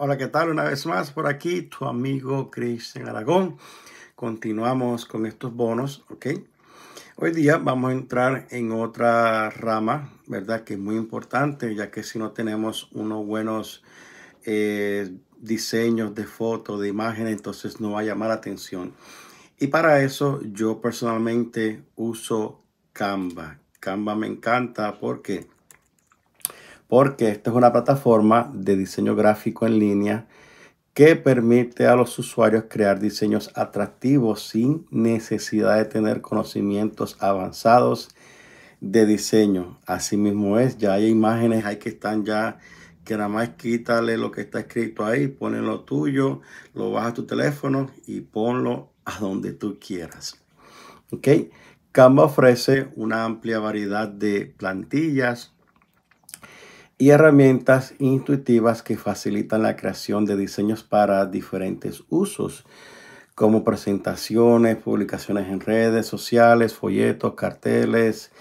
Hola, ¿qué tal? Una vez más por aquí, tu amigo en Aragón. Continuamos con estos bonos, ¿ok? Hoy día vamos a entrar en otra rama, ¿verdad? Que es muy importante, ya que si no tenemos unos buenos eh, diseños de fotos, de imágenes, entonces no va a llamar la atención. Y para eso yo personalmente uso Canva. Canva me encanta porque porque esta es una plataforma de diseño gráfico en línea que permite a los usuarios crear diseños atractivos sin necesidad de tener conocimientos avanzados de diseño. Asimismo es, ya hay imágenes ahí que están ya que nada más quítale lo que está escrito ahí, ponen lo tuyo, lo bajas a tu teléfono y ponlo a donde tú quieras. ¿Ok? Canva ofrece una amplia variedad de plantillas, y herramientas intuitivas que facilitan la creación de diseños para diferentes usos, como presentaciones, publicaciones en redes sociales, folletos, carteles,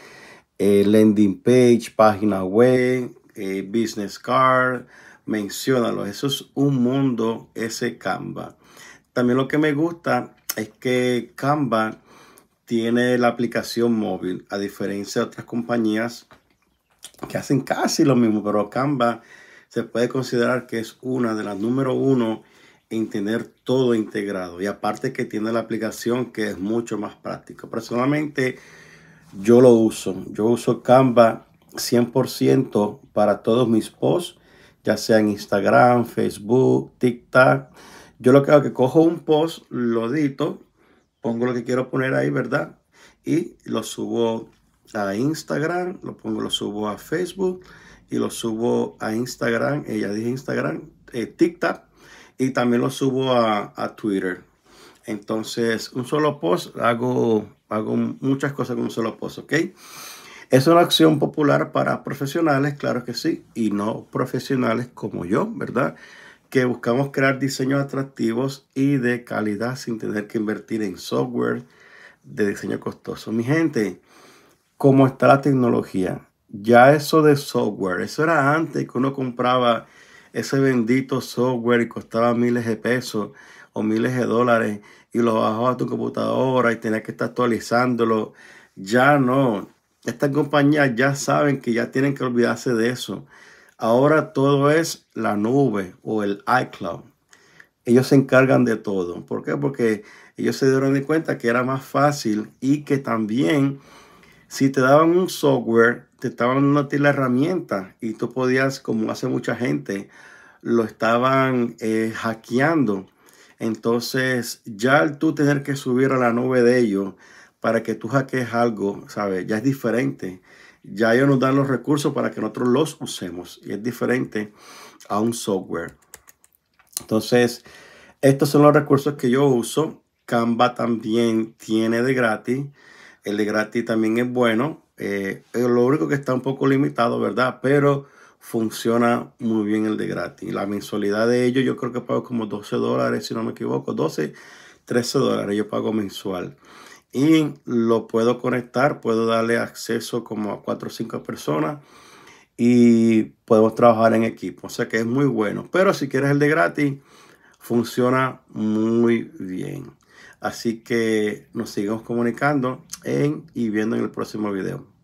eh, landing page, página web, eh, business card, menciónalo. Eso es un mundo, ese Canva. También lo que me gusta es que Canva tiene la aplicación móvil, a diferencia de otras compañías que hacen casi lo mismo, pero Canva se puede considerar que es una de las número uno en tener todo integrado. Y aparte que tiene la aplicación que es mucho más práctico. Personalmente yo lo uso. Yo uso Canva 100% para todos mis posts, ya sea en Instagram, Facebook, TikTok. Yo lo que hago es que cojo un post, lo edito, pongo lo que quiero poner ahí, ¿verdad? Y lo subo a Instagram, lo pongo, lo subo a Facebook y lo subo a Instagram, ella eh, dice Instagram, eh, TikTok y también lo subo a, Twitter. Entonces, un solo post, hago, hago muchas cosas con un solo post, ¿ok? Es una acción popular para profesionales, claro que sí, y no profesionales como yo, ¿verdad? Que buscamos crear diseños atractivos y de calidad sin tener que invertir en software de diseño costoso. Mi gente, cómo está la tecnología. Ya eso de software, eso era antes que uno compraba ese bendito software y costaba miles de pesos o miles de dólares y lo bajaba a tu computadora y tenías que estar actualizándolo. Ya no. Estas compañías ya saben que ya tienen que olvidarse de eso. Ahora todo es la nube o el iCloud. Ellos se encargan de todo. ¿Por qué? Porque ellos se dieron cuenta que era más fácil y que también si te daban un software, te estaban dando a la herramienta y tú podías, como hace mucha gente, lo estaban eh, hackeando. Entonces, ya tú tener que subir a la nube de ellos para que tú hackees algo, ¿sabes? Ya es diferente. Ya ellos nos dan los recursos para que nosotros los usemos. Y es diferente a un software. Entonces, estos son los recursos que yo uso. Canva también tiene de gratis. El de gratis también es bueno. Eh, lo único que está un poco limitado, ¿verdad? Pero funciona muy bien el de gratis. La mensualidad de ellos yo creo que pago como 12 dólares, si no me equivoco. 12, 13 dólares yo pago mensual. Y lo puedo conectar, puedo darle acceso como a 4 o 5 personas y podemos trabajar en equipo. O sea que es muy bueno. Pero si quieres el de gratis, funciona muy bien. Así que nos sigamos comunicando en y viendo en el próximo video.